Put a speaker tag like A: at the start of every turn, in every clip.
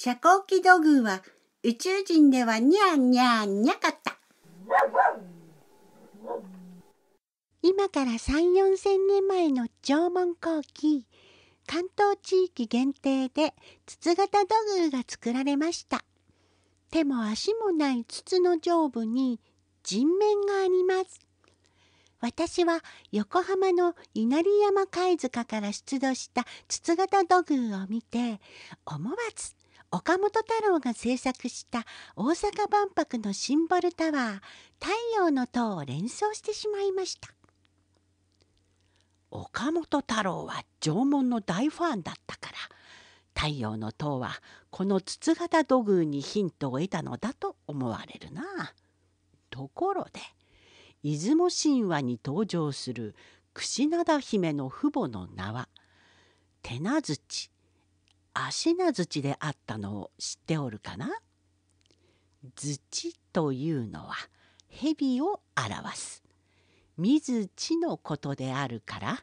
A: 遮光器土偶は宇宙人ではニャーニャーニャかった。今から3、4千年前の縄文後期、関東地域限定で筒型土偶が作られました。手も足もない筒の上部に人面があります。私は横浜の稲荷山貝塚から出土した筒型土偶を見て思わず岡本太郎が制作した大阪万博のシンボルタワー太陽の塔を連想してしまいました岡本太郎は縄文の大ファンだったから太陽の塔はこの筒形土偶にヒントを得たのだと思われるなところで出雲神話に登場する櫛灘姫の父母の名は手名槌足な槌であったのを知っておるかな土というのは蛇を表す。水地のことであるから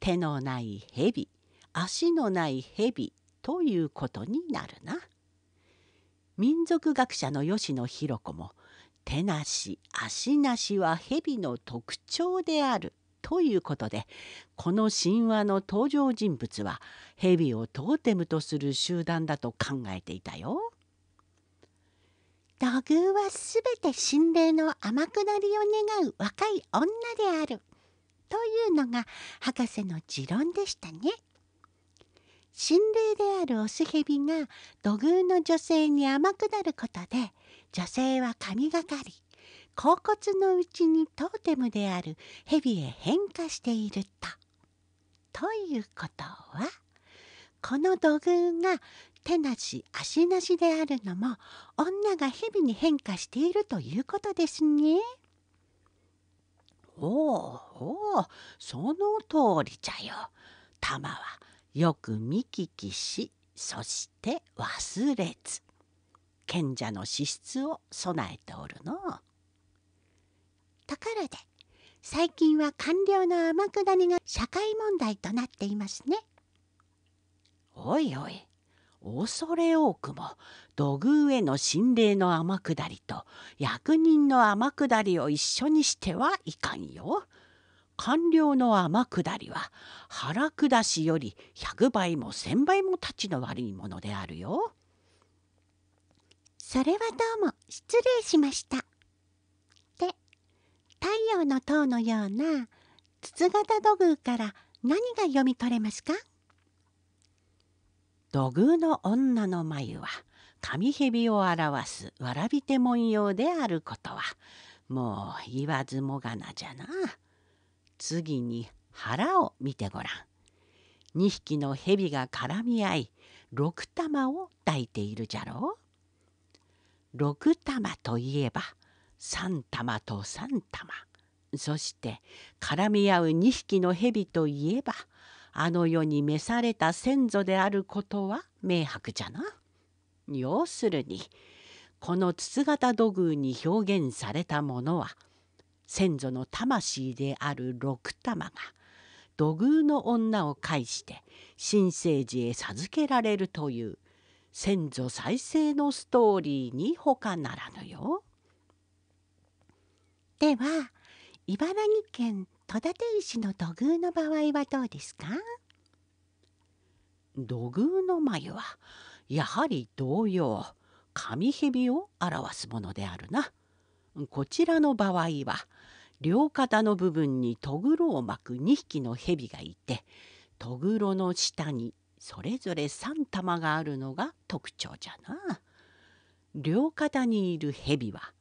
A: 手のない蛇足のない蛇ということになるな。民族学者の吉野弘子も手なし足なしは蛇の特徴であるということでこの神話の登場人物は蛇をトーテムとする集団だと考えていたよ。土偶はすべて心霊の天下りを願う若い女であるというのが博士の持論でしたね。心霊であるオスヘビが土偶の女性に甘くなることで女性は神がかり甲骨のうちにトーテムである蛇へ変化していると。ということはこの土偶が手なし足なしであるのも女が蛇に変化しているということですね。おうおうその通りじゃよ。玉はよく見聞きしそして忘れず賢者の資質を備えておるのところで最近は官僚の天下りが社会問題となっていますねおいおい恐れ多くも土偶への心霊の天下りと役人の天下りを一緒にしてはいかんよ。官僚の天下りは腹下しより100倍も1,000倍もたちの悪いものであるよ。それはどうも失礼しました。太陽の塔のような筒形土偶から何が読み取れますか土偶の女の眉は紙蛇を表すわらび手文様であることはもう言わずもがなじゃな。次に腹を見てごらん。2匹の蛇が絡み合い6玉を抱いているじゃろう。六玉といえば「三玉と三玉そして絡み合う2匹の蛇といえばあの世に召された先祖であることは明白じゃな。要するにこの筒形土偶に表現されたものは先祖の魂である六玉が土偶の女を介して新生児へ授けられるという先祖再生のストーリーに他ならぬよ。では茨城県戸建石の土偶の場合はどうですか土偶の眉はやはり同様神蛇を表すものであるな。こちらの場合は両肩の部分にとぐろを巻く2匹の蛇がいてとぐろの下にそれぞれ3玉があるのが特徴じゃな。両肩にいる蛇は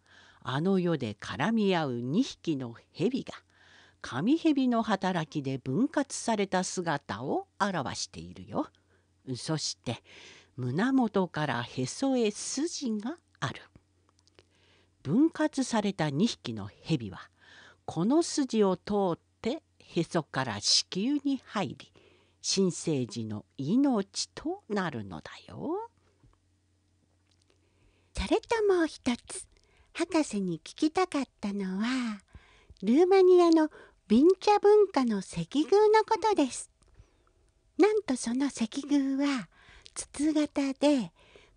A: あの世で絡み合う2匹の蛇が神蛇の働きで分割された姿を表しているよ。そして胸元からへそへ筋がある。分割された2匹の蛇はこの筋を通ってへそから子宮に入り新生児の命となるのだよ。それとも一つ博士に聞きたかったのはルーマニアのビンチャ文化の石宮のことですなんとその石宮は筒型で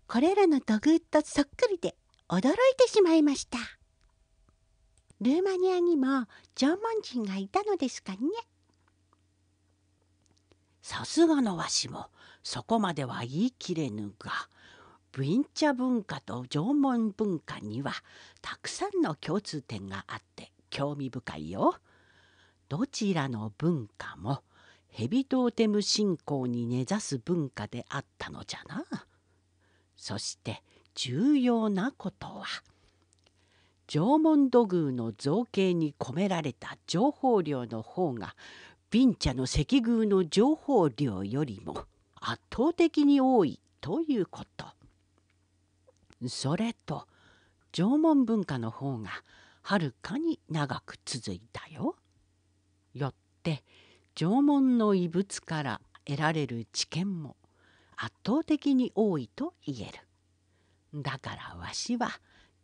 A: これらの土偶とそっくりで驚いてしまいましたルーマニアにも縄文人がいたのですかねさすがのわしもそこまでは言い切れぬがブインチャ文化と縄文文化にはたくさんの共通点があって興味深いよ。どちらの文化もヘビトーテム信仰に根ざす文化であったのじゃな。そして重要なことは縄文土偶の造形に込められた情報量の方がビンチャの石宮の情報量よりも圧倒的に多いということ。それと縄文文化の方がはるかに長く続いたよ。よって縄文の遺物から得られる知見も圧倒的に多いと言える。だからわしは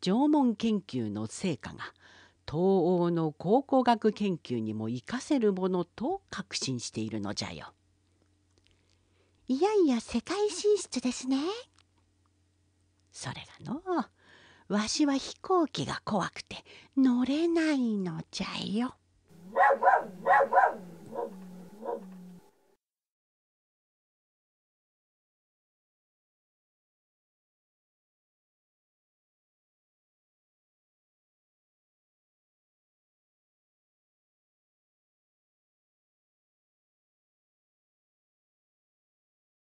A: 縄文研究の成果が東欧の考古学研究にも生かせるものと確信しているのじゃよ。いやいや世界進出ですねそれがのわしは飛行機が怖くて乗れないのじゃよ。